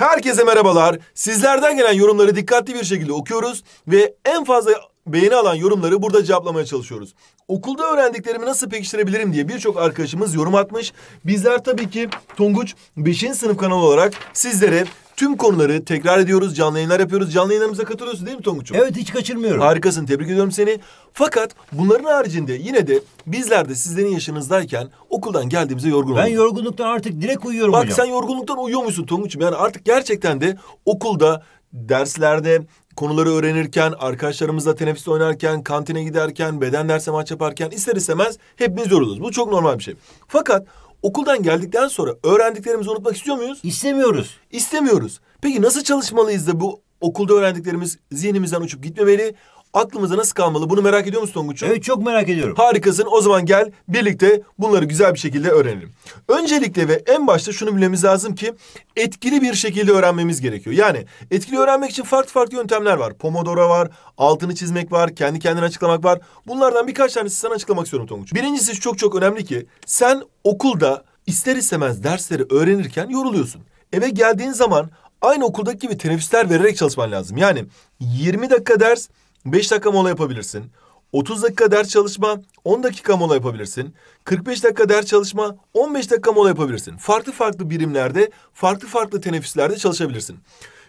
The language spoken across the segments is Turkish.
Herkese merhabalar. Sizlerden gelen yorumları dikkatli bir şekilde okuyoruz ve en fazla beğeni alan yorumları burada cevaplamaya çalışıyoruz. Okulda öğrendiklerimi nasıl pekiştirebilirim diye birçok arkadaşımız yorum atmış. Bizler tabii ki Tonguç 5. sınıf kanalı olarak sizlere tüm konuları tekrar ediyoruz. Canlı yayınlar yapıyoruz. Canlı yayınlarımıza katılıyorsun değil mi Tonguç'um? Evet hiç kaçırmıyorum. Harikasın tebrik ediyorum seni. Fakat bunların haricinde yine de bizler de sizlerin yaşınızdayken okuldan geldiğimizde yorgun Ben oldum. yorgunluktan artık direkt uyuyorum Bak hocam. sen yorgunluktan uyuyor musun Tonguç'um. Yani artık gerçekten de okulda, derslerde, konuları öğrenirken, arkadaşlarımızla teneffüs oynarken, kantine giderken, beden dersi maç yaparken ister istemez hepimiz yoruluruz. Bu çok normal bir şey. Fakat okuldan geldikten sonra öğrendiklerimizi unutmak istiyor muyuz? İstemiyoruz. İstemiyoruz. Peki nasıl çalışmalıyız da bu okulda öğrendiklerimiz zihnimizden uçup gitmemeli? aklımızda nasıl kalmalı? Bunu merak ediyor musun Tonguç'um? Evet çok merak ediyorum. Harikasın. O zaman gel birlikte bunları güzel bir şekilde öğrenelim. Öncelikle ve en başta şunu bilmemiz lazım ki etkili bir şekilde öğrenmemiz gerekiyor. Yani etkili öğrenmek için farklı farklı yöntemler var. Pomodoro var, altını çizmek var, kendi kendine açıklamak var. Bunlardan birkaç tanesi sana açıklamak istiyorum Tonguç. Birincisi çok çok önemli ki sen okulda ister istemez dersleri öğrenirken yoruluyorsun. Eve geldiğin zaman aynı okuldaki gibi teneffüsler vererek çalışman lazım. Yani 20 dakika ders, 5 dakika mola yapabilirsin. 30 dakika ders çalışma, 10 dakika mola yapabilirsin. 45 dakika ders çalışma, 15 dakika mola yapabilirsin. Farklı farklı birimlerde, farklı farklı teneffüslerde çalışabilirsin.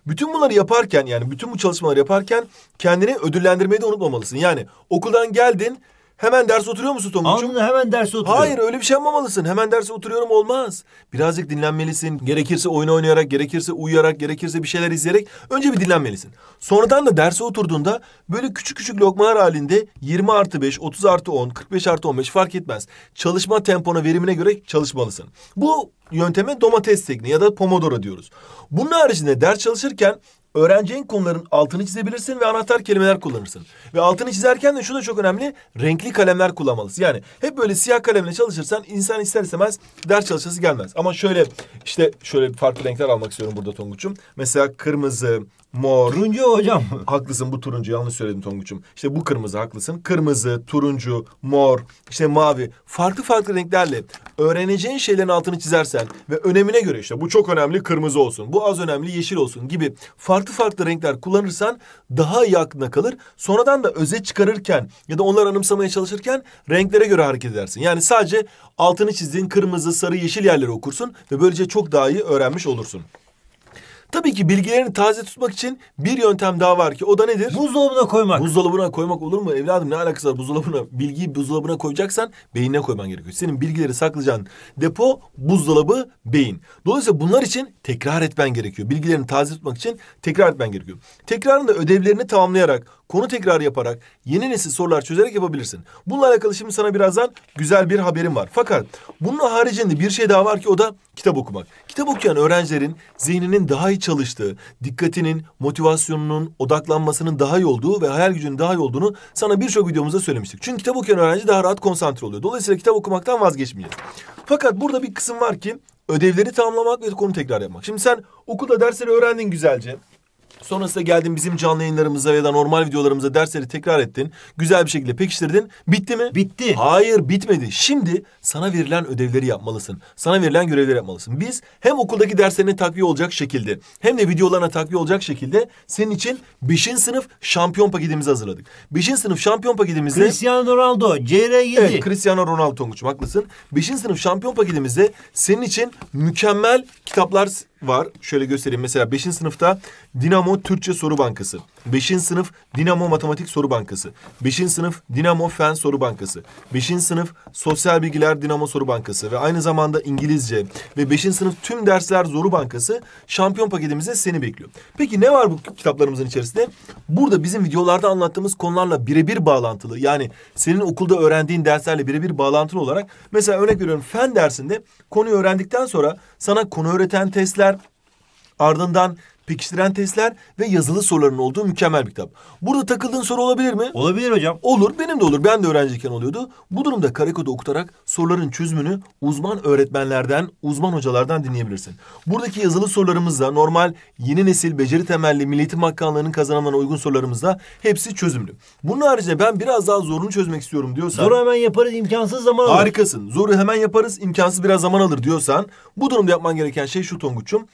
Bütün bunları yaparken yani bütün bu çalışmaları yaparken kendini ödüllendirmeyi de unutmamalısın. Yani okuldan geldin, Hemen ders oturuyor musun Tonguç'um? Anında hemen ders oturuyor. Hayır öyle bir şey yapmamalısın. Hemen derse oturuyorum olmaz. Birazcık dinlenmelisin. Gerekirse oyun oynayarak, gerekirse uyuyarak, gerekirse bir şeyler izleyerek önce bir dinlenmelisin. Sonradan da derse oturduğunda böyle küçük küçük lokmalar halinde 20 artı 5, 30 artı 10, 45 artı 15 fark etmez. Çalışma tempona, verimine göre çalışmalısın. Bu yönteme domates tekniği ya da pomodoro diyoruz. Bunun haricinde ders çalışırken öğreneceğin konuların altını çizebilirsin ve anahtar kelimeler kullanırsın. Ve altını çizerken de şu da çok önemli, renkli kalemler kullanmalısın. Yani hep böyle siyah kalemle çalışırsan insan ister istemez ders çalışması gelmez. Ama şöyle işte şöyle farklı renkler almak istiyorum burada Tonguç'um. Mesela kırmızı, mor. Turuncu hocam. haklısın bu turuncu yanlış söyledim Tonguç'um. İşte bu kırmızı haklısın. Kırmızı, turuncu, mor, işte mavi. Farklı farklı renklerle öğreneceğin şeylerin altını çizersen ve önemine göre işte bu çok önemli kırmızı olsun. Bu az önemli yeşil olsun gibi farklı farklı renkler kullanırsan daha iyi aklına kalır. Sonradan da öze çıkarırken ya da onları anımsamaya çalışırken renklere göre hareket edersin. Yani sadece altını çizdiğin kırmızı, sarı, yeşil yerleri okursun ve böylece çok daha iyi öğrenmiş olursun. Tabii ki bilgilerini taze tutmak için bir yöntem daha var ki o da nedir? Buzdolabına koymak. Buzdolabına koymak olur mu evladım ne alakası var buzdolabına? Bilgiyi buzdolabına koyacaksan beynine koyman gerekiyor. Senin bilgileri saklayacağın depo buzdolabı beyin. Dolayısıyla bunlar için tekrar etmen gerekiyor. Bilgilerini taze tutmak için tekrar etmen gerekiyor. Tekrarın da ödevlerini tamamlayarak, konu tekrar yaparak, yeni nesil sorular çözerek yapabilirsin. Bununla alakalı şimdi sana birazdan güzel bir haberim var. Fakat bunun haricinde bir şey daha var ki o da kitap okumak. Kitap okuyan öğrencilerin zihninin daha iyi çalıştığı, dikkatinin, motivasyonunun, odaklanmasının daha iyi olduğu ve hayal gücünün daha iyi olduğunu sana birçok videomuzda söylemiştik. Çünkü kitap okuyan öğrenci daha rahat konsantre oluyor. Dolayısıyla kitap okumaktan vazgeçmeyeceğiz. Fakat burada bir kısım var ki ödevleri tamamlamak ve konu tekrar yapmak. Şimdi sen okulda dersleri öğrendin güzelce. Sonrasında geldin bizim canlı yayınlarımıza ya da normal videolarımıza dersleri tekrar ettin. Güzel bir şekilde pekiştirdin. Bitti mi? Bitti. Hayır bitmedi. Şimdi sana verilen ödevleri yapmalısın. Sana verilen görevleri yapmalısın. Biz hem okuldaki derslerine takviye olacak şekilde hem de videolarına takviye olacak şekilde senin için 5. sınıf şampiyon paketimizi hazırladık. 5. sınıf şampiyon paketimizde... Cristiano Ronaldo, CR7. Evet, Cristiano Ronaldo Tonguç'um haklısın. 5. sınıf şampiyon paketimizde senin için mükemmel kitaplar var. Şöyle göstereyim. Mesela 5. sınıfta Dinamo Türkçe Soru Bankası. 5. sınıf Dinamo Matematik Soru Bankası. 5. sınıf Dinamo Fen Soru Bankası. 5. sınıf Sosyal Bilgiler Dinamo Soru Bankası ve aynı zamanda İngilizce ve 5. sınıf tüm dersler Soru Bankası şampiyon paketimizde seni bekliyor. Peki ne var bu kitaplarımızın içerisinde? Burada bizim videolarda anlattığımız konularla birebir bağlantılı yani senin okulda öğrendiğin derslerle birebir bağlantılı olarak mesela örnek veriyorum fen dersinde konuyu öğrendikten sonra sana konu öğreten testler Ardından pekiştiren testler ve yazılı soruların olduğu mükemmel bir kitap. Burada takıldığın soru olabilir mi? Olabilir hocam. Olur, benim de olur. Ben de öğrenciyken oluyordu. Bu durumda karekodu okutarak soruların çözümünü uzman öğretmenlerden, uzman hocalardan dinleyebilirsin. Buradaki yazılı sorularımızda normal yeni nesil beceri temelli milli eğitim hakkı kazanımlarına uygun sorularımızda hepsi çözümlü. Bunun haricinde ben biraz daha zorunu çözmek istiyorum diyorsan... Zoru hemen yaparız, imkansız zaman alır. Harikasın. Zoru hemen yaparız, imkansız biraz zaman alır diyorsan... ...bu durumda yapman gereken şey şu Tonguç'um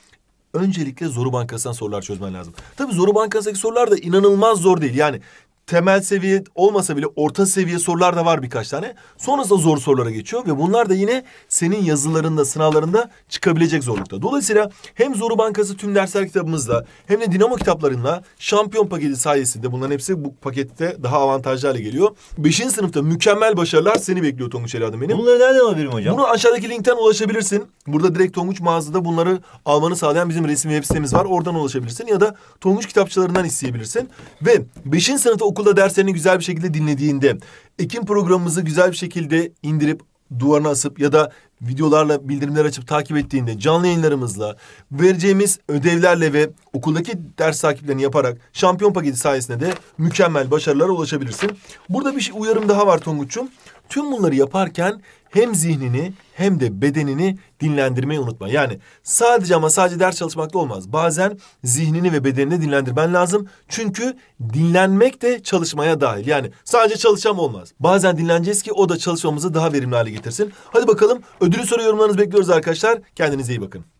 öncelikle Zoru Bankası'ndan sorular çözmen lazım. Tabii Zoru Bankası'ndaki sorular da inanılmaz zor değil. Yani temel seviye olmasa bile orta seviye sorular da var birkaç tane. Sonrasında zor sorulara geçiyor ve bunlar da yine senin yazılarında, sınavlarında çıkabilecek zorlukta. Dolayısıyla hem Zoru Bankası tüm dersler kitabımızla hem de Dinamo kitaplarında şampiyon paketi sayesinde bunların hepsi bu pakette daha avantajlı hale geliyor. Beşinci sınıfta mükemmel başarılar seni bekliyor Tonguç Eladım benim. Bunları nereden alabilirim hocam? Bunu aşağıdaki linkten ulaşabilirsin. Burada direkt Tonguç mağazada bunları almanı sağlayan bizim resmi web sitemiz var. Oradan ulaşabilirsin ya da Tonguç kitapçılarından isteyebilirsin. Ve beşinci sınıfta okulda derslerini güzel bir şekilde dinlediğinde, ekim programımızı güzel bir şekilde indirip duvarına asıp ya da videolarla bildirimler açıp takip ettiğinde canlı yayınlarımızla vereceğimiz ödevlerle ve okuldaki ders takiplerini yaparak şampiyon paketi sayesinde de mükemmel başarılara ulaşabilirsin. Burada bir şey, uyarım daha var Tonguç'um. Tüm bunları yaparken hem zihnini hem de bedenini dinlendirmeyi unutma. Yani sadece ama sadece ders çalışmakla olmaz. Bazen zihnini ve bedenini dinlendirmen lazım. Çünkü dinlenmek de çalışmaya dahil. Yani sadece çalışam olmaz. Bazen dinleneceğiz ki o da çalışmamızı daha verimli hale getirsin. Hadi bakalım ödülü soru yorumlarınızı bekliyoruz arkadaşlar. Kendinize iyi bakın.